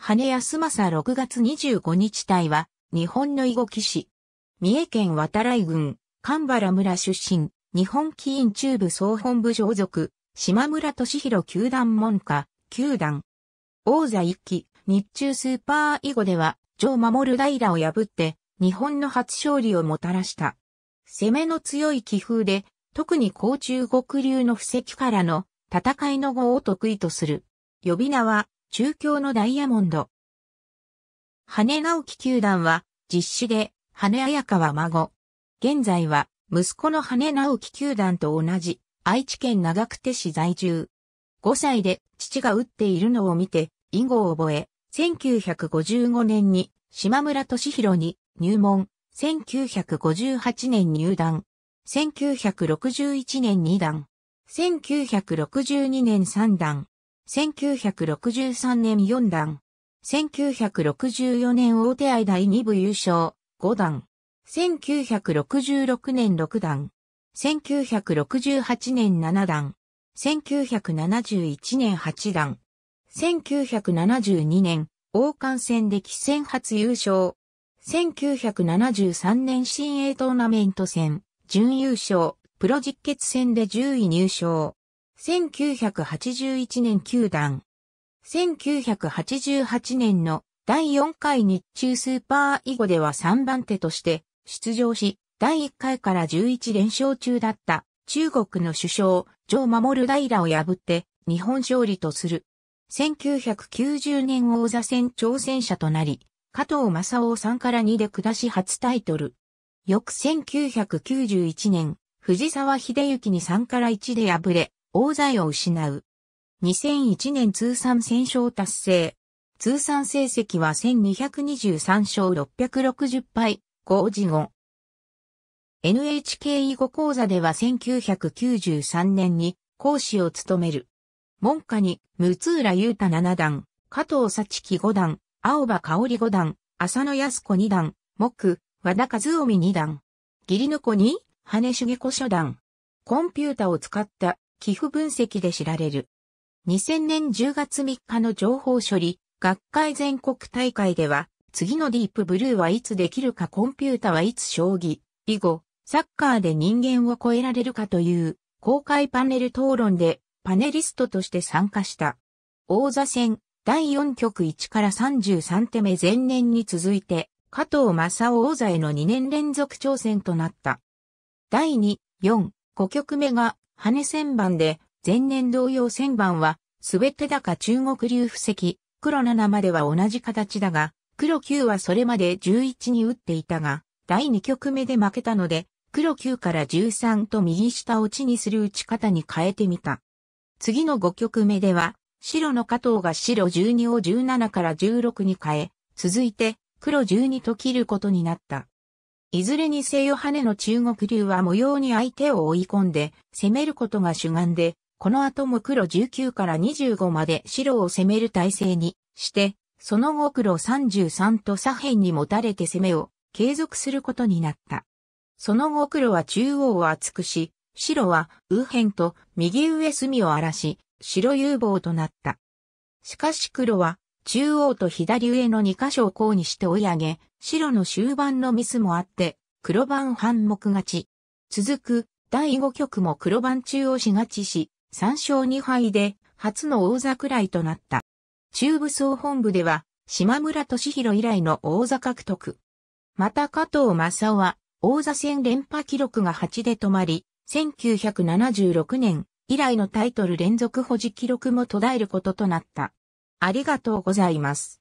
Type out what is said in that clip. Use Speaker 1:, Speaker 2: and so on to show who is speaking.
Speaker 1: 羽安政6月25日隊は、日本の囲碁騎士。三重県渡来郡、神原村出身、日本棋院中部総本部所属、島村俊弘球団門下、球団。王座一期、日中スーパー囲碁では、城守平を破って、日本の初勝利をもたらした。攻めの強い気風で、特に甲中国流の布石からの戦いの語を得意とする。呼び名は、中京のダイヤモンド。羽直樹球団は、実施で、羽彩川孫。現在は、息子の羽直樹球団と同じ、愛知県長久手市在住。5歳で、父が打っているのを見て、以後を覚え、1955年に、島村敏弘に、入門、1958年入団、1961年2団、1962年3団、1963年4段。1964年大手愛第2部優勝、5段。1966年6段。1968年7段。1971年8段。1972年、王冠戦で棋戦初優勝。1973年新鋭トーナメント戦、準優勝、プロ実決戦で10位入賞。1981年球団。1988年の第4回日中スーパー囲碁では3番手として出場し、第1回から11連勝中だった中国の首相、ジョー・マモル・ダイラを破って日本勝利とする。1990年王座戦挑戦者となり、加藤正夫さんから2で下し初タイトル。翌1991年、藤沢秀幸に3から1で敗れ、王座を失う。2001年通算1000勝達成。通算成績は1223勝660敗、5時後。NHK 囲碁講座では1993年に講師を務める。門下に、六浦雄太七段、加藤幸樹五段、青葉香織五段、浅野康子二段、木、和田和臣二段。義理の子に、羽根茂子初段。コンピュータを使った寄付分析で知られる。2000年10月3日の情報処理、学会全国大会では、次のディープブルーはいつできるかコンピュータはいつ将棋、以後、サッカーで人間を超えられるかという公開パネル討論でパネリストとして参加した。王座戦第4局1から33手目前年に続いて加藤正夫王座への2年連続挑戦となった。第2、4、5局目が羽千番で、前年同様千番は、すべて高中国流布石、黒7までは同じ形だが、黒9はそれまで11に打っていたが、第2局目で負けたので、黒9から13と右下落ちにする打ち方に変えてみた。次の5局目では、白の加藤が白12を17から16に変え、続いて黒12と切ることになった。いずれにせよ羽の中国流は模様に相手を追い込んで、攻めることが主眼で、この後も黒19から25まで白を攻める体制にして、その後黒33と左辺に持たれて攻めを継続することになった。その後黒は中央を厚くし、白は右辺と右上隅を荒らし、白有望となった。しかし黒は中央と左上の2箇所を項にして追い上げ、白の終盤のミスもあって、黒番半目勝ち。続く、第5局も黒番中央し勝ちし、3勝2敗で、初の王座くらいとなった。中部総本部では、島村敏弘以来の王座獲得。また加藤正夫は、王座戦連覇記録が8で止まり、1976年以来のタイトル連続保持記録も途絶えることとなった。ありがとうございます。